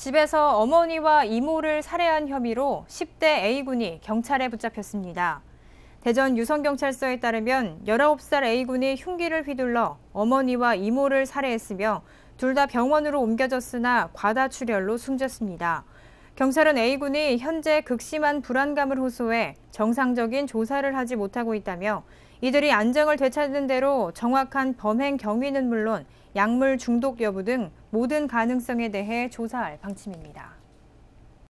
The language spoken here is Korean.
집에서 어머니와 이모를 살해한 혐의로 10대 A군이 경찰에 붙잡혔습니다. 대전 유성경찰서에 따르면 19살 A군이 흉기를 휘둘러 어머니와 이모를 살해했으며 둘 다 병원으로 옮겨졌으나 과다출혈로 숨졌습니다. 경찰은 A군이 현재 극심한 불안감을 호소해 정상적인 조사를 하지 못하고 있다며 이들이 안정을 되찾는 대로 정확한 범행 경위는 물론 약물 중독 여부 등 모든 가능성에 대해 조사할 방침입니다.